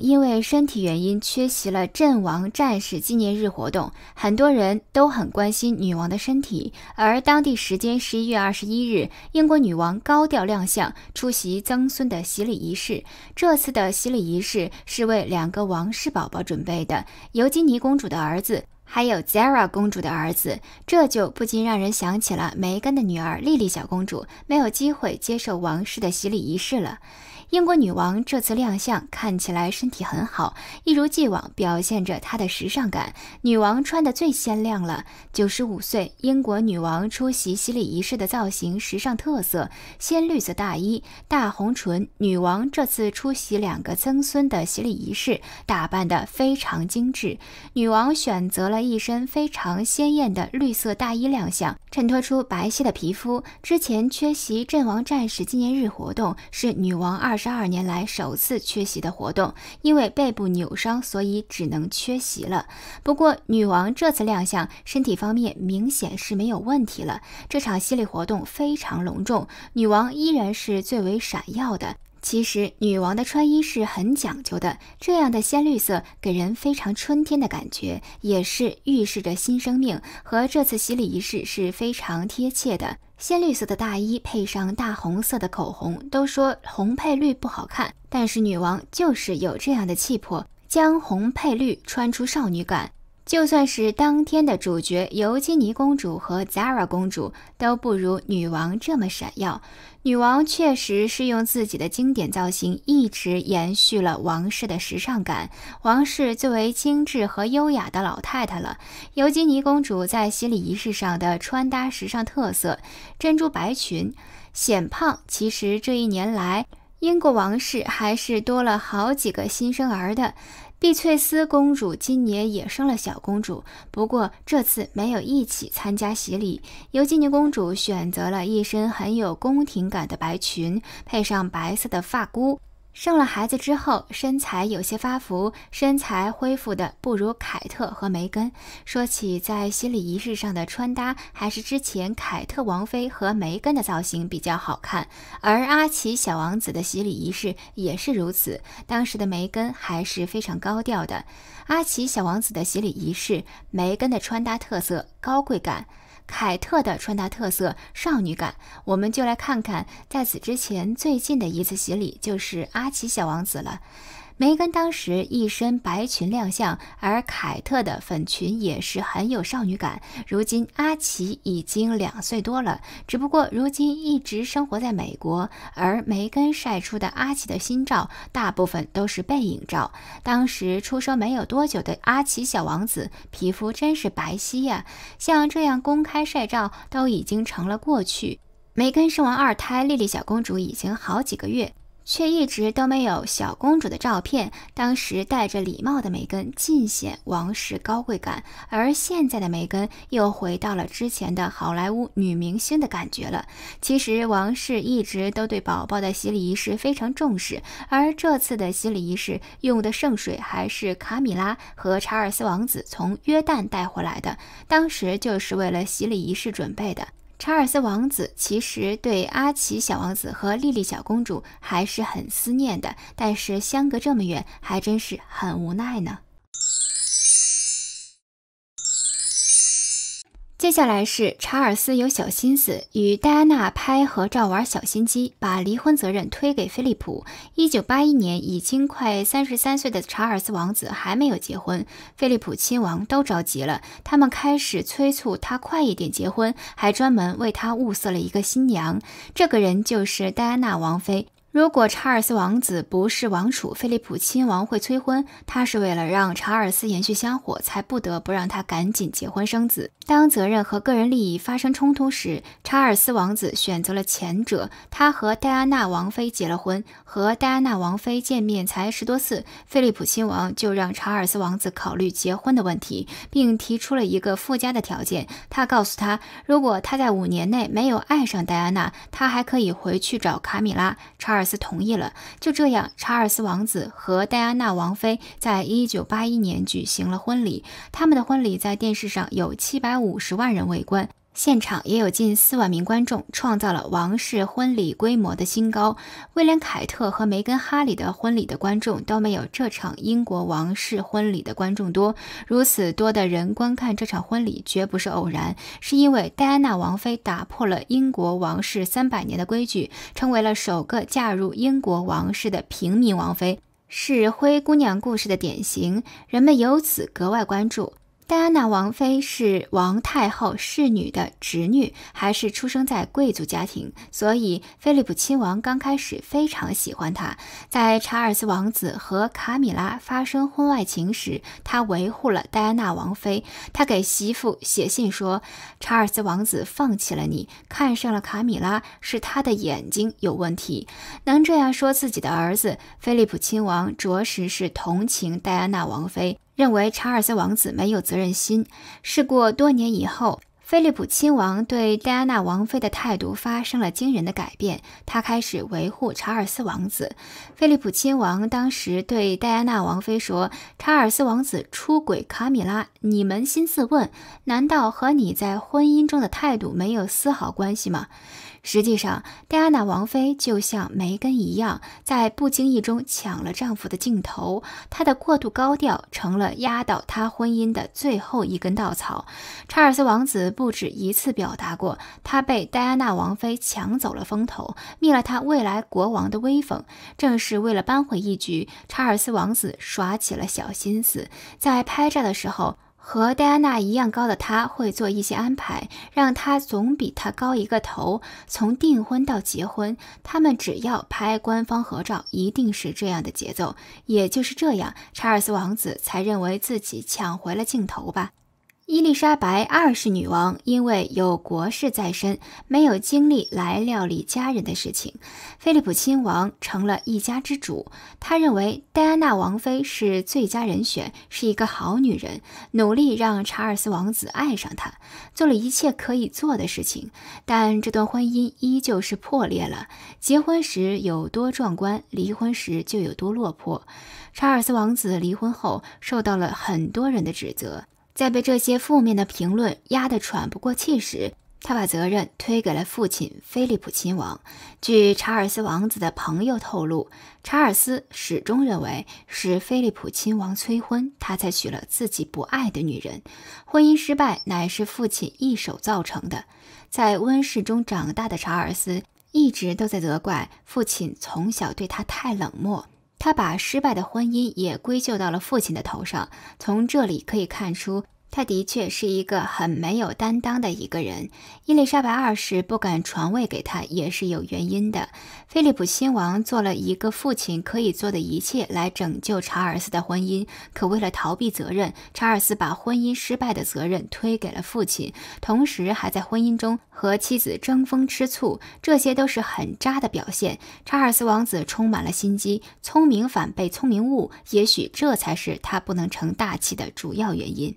因为身体原因缺席了阵亡战士纪念日活动，很多人都很关心女王的身体。而当地时间十一月二十一日，英国女王高调亮相，出席曾孙的洗礼仪式。这次的洗礼仪式是为两个王室宝宝准备的，尤金妮公主的儿子，还有 Zara 公主的儿子。这就不禁让人想起了梅根的女儿莉莉小公主，没有机会接受王室的洗礼仪式了。英国女王这次亮相看起来身体很好，一如既往表现着她的时尚感。女王穿的最鲜亮了，九十五岁英国女王出席洗礼仪式的造型时尚特色：鲜绿色大衣、大红唇。女王这次出席两个曾孙的洗礼仪式，打扮的非常精致。女王选择了一身非常鲜艳的绿色大衣亮相，衬托出白皙的皮肤。之前缺席阵亡战士纪念日活动是女王二。十二年来首次缺席的活动，因为背部扭伤，所以只能缺席了。不过，女王这次亮相，身体方面明显是没有问题了。这场洗礼活动非常隆重，女王依然是最为闪耀的。其实女王的穿衣是很讲究的，这样的鲜绿色给人非常春天的感觉，也是预示着新生命，和这次洗礼仪式是非常贴切的。鲜绿色的大衣配上大红色的口红，都说红配绿不好看，但是女王就是有这样的气魄，将红配绿穿出少女感。就算是当天的主角尤金妮公主和 Zara 公主都不如女王这么闪耀。女王确实是用自己的经典造型一直延续了王室的时尚感，王室最为精致和优雅的老太太了。尤金妮公主在洗礼仪式上的穿搭时尚特色，珍珠白裙显胖。其实这一年来，英国王室还是多了好几个新生儿的。碧翠丝公主今年也生了小公主，不过这次没有一起参加洗礼。尤金妮公主选择了一身很有宫廷感的白裙，配上白色的发箍。生了孩子之后，身材有些发福，身材恢复的不如凯特和梅根。说起在洗礼仪式上的穿搭，还是之前凯特王妃和梅根的造型比较好看。而阿奇小王子的洗礼仪式也是如此。当时的梅根还是非常高调的。阿奇小王子的洗礼仪式，梅根的穿搭特色，高贵感。凯特的穿搭特色少女感，我们就来看看在此之前最近的一次洗礼，就是《阿奇小王子》了。梅根当时一身白裙亮相，而凯特的粉裙也是很有少女感。如今阿奇已经两岁多了，只不过如今一直生活在美国。而梅根晒出的阿奇的新照，大部分都是背影照。当时出生没有多久的阿奇小王子，皮肤真是白皙呀！像这样公开晒照都已经成了过去。梅根生完二胎，莉莉小公主已经好几个月。却一直都没有小公主的照片。当时戴着礼帽的梅根尽显王室高贵感，而现在的梅根又回到了之前的好莱坞女明星的感觉了。其实王室一直都对宝宝的洗礼仪式非常重视，而这次的洗礼仪式用的圣水还是卡米拉和查尔斯王子从约旦带回来的，当时就是为了洗礼仪式准备的。查尔斯王子其实对阿奇小王子和莉莉小公主还是很思念的，但是相隔这么远，还真是很无奈呢。接下来是查尔斯有小心思，与戴安娜拍合照玩小心机，把离婚责任推给菲利普。一九八一年，已经快三十三岁的查尔斯王子还没有结婚，菲利普亲王都着急了，他们开始催促他快一点结婚，还专门为他物色了一个新娘，这个人就是戴安娜王妃。如果查尔斯王子不是王储，菲利普亲王会催婚，他是为了让查尔斯延续香火，才不得不让他赶紧结婚生子。当责任和个人利益发生冲突时，查尔斯王子选择了前者。他和戴安娜王妃结了婚，和戴安娜王妃见面才十多次，菲利普亲王就让查尔斯王子考虑结婚的问题，并提出了一个附加的条件。他告诉他，如果他在五年内没有爱上戴安娜，他还可以回去找卡米拉。查尔斯同意了。就这样，查尔斯王子和戴安娜王妃在一九八一年举行了婚礼。他们的婚礼在电视上有七百。百五十万人围观，现场也有近四万名观众，创造了王室婚礼规模的新高。威廉·凯特和梅根·哈里的婚礼的观众都没有这场英国王室婚礼的观众多。如此多的人观看这场婚礼，绝不是偶然，是因为戴安娜王妃打破了英国王室三百年的规矩，成为了首个嫁入英国王室的平民王妃，是灰姑娘故事的典型，人们由此格外关注。戴安娜王妃是王太后侍女的侄女，还是出生在贵族家庭，所以菲利普亲王刚开始非常喜欢她。在查尔斯王子和卡米拉发生婚外情时，他维护了戴安娜王妃。他给媳妇写信说：“查尔斯王子放弃了你，看上了卡米拉，是他的眼睛有问题。”能这样说自己的儿子，菲利普亲王着实是同情戴安娜王妃。认为查尔斯王子没有责任心。事过多年以后，菲利普亲王对戴安娜王妃的态度发生了惊人的改变，他开始维护查尔斯王子。菲利普亲王当时对戴安娜王妃说：“查尔斯王子出轨卡米拉，你扪心自问，难道和你在婚姻中的态度没有丝毫关系吗？”实际上，戴安娜王妃就像梅根一样，在不经意中抢了丈夫的镜头。她的过度高调成了压倒她婚姻的最后一根稻草。查尔斯王子不止一次表达过，他被戴安娜王妃抢走了风头，灭了他未来国王的威风。正是为了扳回一局，查尔斯王子耍起了小心思，在拍照的时候。和戴安娜一样高的他，会做一些安排，让他总比她高一个头。从订婚到结婚，他们只要拍官方合照，一定是这样的节奏。也就是这样，查尔斯王子才认为自己抢回了镜头吧。伊丽莎白二世女王因为有国事在身，没有精力来料理家人的事情。菲利普亲王成了一家之主，他认为戴安娜王妃是最佳人选，是一个好女人，努力让查尔斯王子爱上她，做了一切可以做的事情。但这段婚姻依旧是破裂了。结婚时有多壮观，离婚时就有多落魄。查尔斯王子离婚后，受到了很多人的指责。在被这些负面的评论压得喘不过气时，他把责任推给了父亲菲利普亲王。据查尔斯王子的朋友透露，查尔斯始终认为是菲利普亲王催婚，他才娶了自己不爱的女人。婚姻失败乃是父亲一手造成的。在温室中长大的查尔斯，一直都在责怪父亲从小对他太冷漠。他把失败的婚姻也归咎到了父亲的头上，从这里可以看出。他的确是一个很没有担当的一个人，伊丽莎白二世不敢传位给他也是有原因的。菲利普亲王做了一个父亲可以做的一切来拯救查尔斯的婚姻，可为了逃避责任，查尔斯把婚姻失败的责任推给了父亲，同时还在婚姻中和妻子争风吃醋，这些都是很渣的表现。查尔斯王子充满了心机，聪明反被聪明误，也许这才是他不能成大器的主要原因。